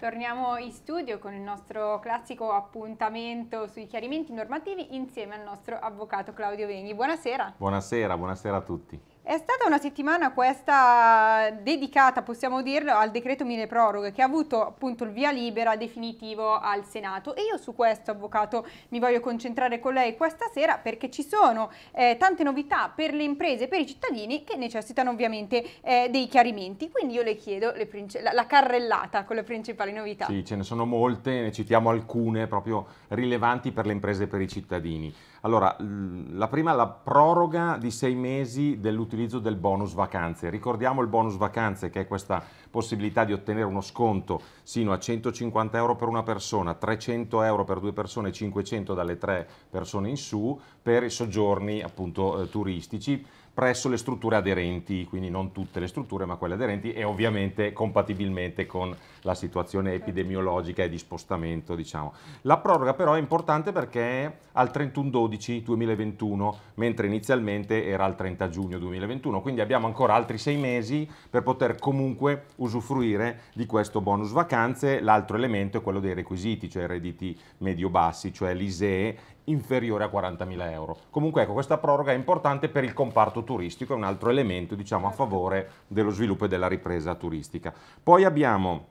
Torniamo in studio con il nostro classico appuntamento sui chiarimenti normativi insieme al nostro avvocato Claudio Venghi. Buonasera. Buonasera, buonasera a tutti. È stata una settimana questa dedicata, possiamo dirlo, al decreto mille proroghe che ha avuto appunto il via libera definitivo al Senato e io su questo, Avvocato, mi voglio concentrare con lei questa sera perché ci sono eh, tante novità per le imprese e per i cittadini che necessitano ovviamente eh, dei chiarimenti, quindi io le chiedo le la, la carrellata con le principali novità. Sì, ce ne sono molte, ne citiamo alcune proprio rilevanti per le imprese e per i cittadini. Allora, la prima la proroga di sei mesi dell'utilizzo l'utilizzo del bonus vacanze. Ricordiamo il bonus vacanze che è questa possibilità di ottenere uno sconto sino a 150 euro per una persona, 300 euro per due persone, 500 dalle tre persone in su per i soggiorni appunto, eh, turistici presso le strutture aderenti, quindi non tutte le strutture ma quelle aderenti e ovviamente compatibilmente con la situazione epidemiologica e di spostamento. Diciamo. La proroga però è importante perché è al 31-12-2021, mentre inizialmente era al 30 giugno 2021, quindi abbiamo ancora altri sei mesi per poter comunque usufruire di questo bonus vacanze. L'altro elemento è quello dei requisiti, cioè redditi medio-bassi, cioè l'ISEE inferiore a 40.000 euro. Comunque ecco, questa proroga è importante per il comparto turistico, è un altro elemento diciamo, a favore dello sviluppo e della ripresa turistica. Poi abbiamo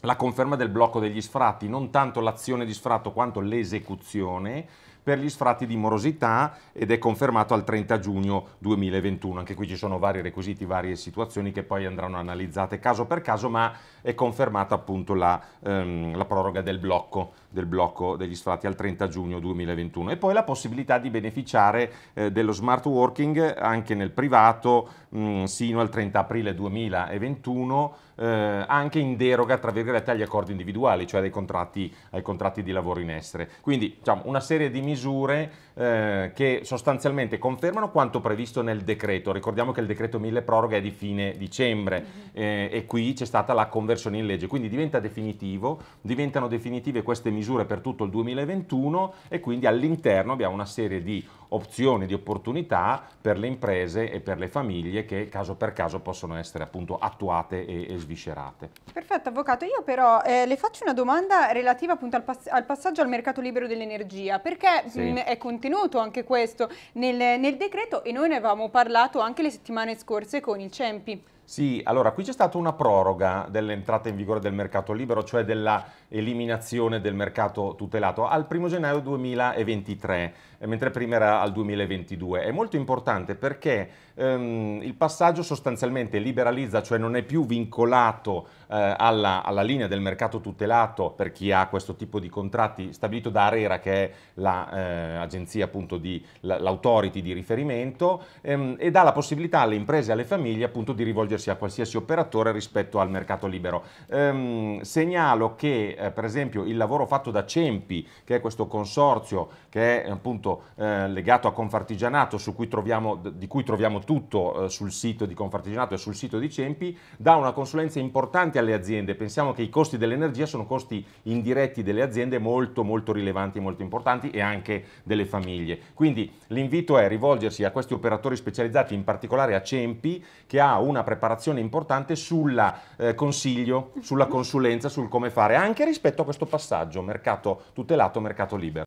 la conferma del blocco degli sfratti, non tanto l'azione di sfratto quanto l'esecuzione per gli sfratti di morosità ed è confermato al 30 giugno 2021. Anche qui ci sono vari requisiti, varie situazioni che poi andranno analizzate caso per caso, ma è confermata appunto la, ehm, la proroga del blocco, del blocco, degli sfratti al 30 giugno 2021. E poi la possibilità di beneficiare eh, dello smart working anche nel privato mh, mm, sino al 30 aprile 2021, eh, anche in deroga attraverso virgolette, agli accordi individuali, cioè contratti, ai contratti di lavoro in essere. Quindi diciamo, una serie di misure eh, che sostanzialmente confermano quanto previsto nel decreto. Ricordiamo che il decreto mille proroga è di fine dicembre mm-hmm. eh, e qui c'è stata la conversione in legge, quindi diventa definitivo, diventano definitive queste misure per tutto il 2021 e quindi all'interno abbiamo una serie di opzioni, di opportunità per le imprese e per le famiglie che caso per caso possono essere appunto attuate e, e sviscerate. Perfetto, avvocato. Io io però eh, le faccio una domanda relativa appunto al, pass al passaggio al mercato libero dell'energia, perché sì. mh, mm, è contenuto anche questo nel, nel decreto e noi ne avevamo parlato anche le settimane scorse con il CEMPI. Sì, allora qui c'è stata una proroga dell'entrata in vigore del mercato libero, cioè dell'eliminazione del mercato tutelato al 1 gennaio 2023, eh, mentre prima era al 2022. È molto importante perché ehm, il passaggio sostanzialmente liberalizza, cioè non è più vincolato eh, alla, alla, linea del mercato tutelato per chi ha questo tipo di contratti stabilito da Arera, che è l'agenzia la, eh, appunto di l'autority di riferimento, ehm, e dà la possibilità alle imprese e alle famiglie appunto di rivolgersi rivolgersi a qualsiasi operatore rispetto al mercato libero. Ehm, segnalo che eh, per esempio il lavoro fatto da Cempi, che è questo consorzio che è appunto eh, legato a Confartigianato, cui troviamo, di cui troviamo tutto eh, sul sito di Confartigianato e sul sito di Cempi, dà una consulenza importante alle aziende. Pensiamo che i costi dell'energia sono costi indiretti delle aziende molto molto rilevanti e molto importanti e anche delle famiglie. Quindi l'invito è rivolgersi a questi operatori specializzati, in particolare a Cempi, che ha una preparazione preparazione importante sul eh, consiglio, sulla consulenza, sul come fare, anche rispetto a questo passaggio mercato tutelato, mercato libero.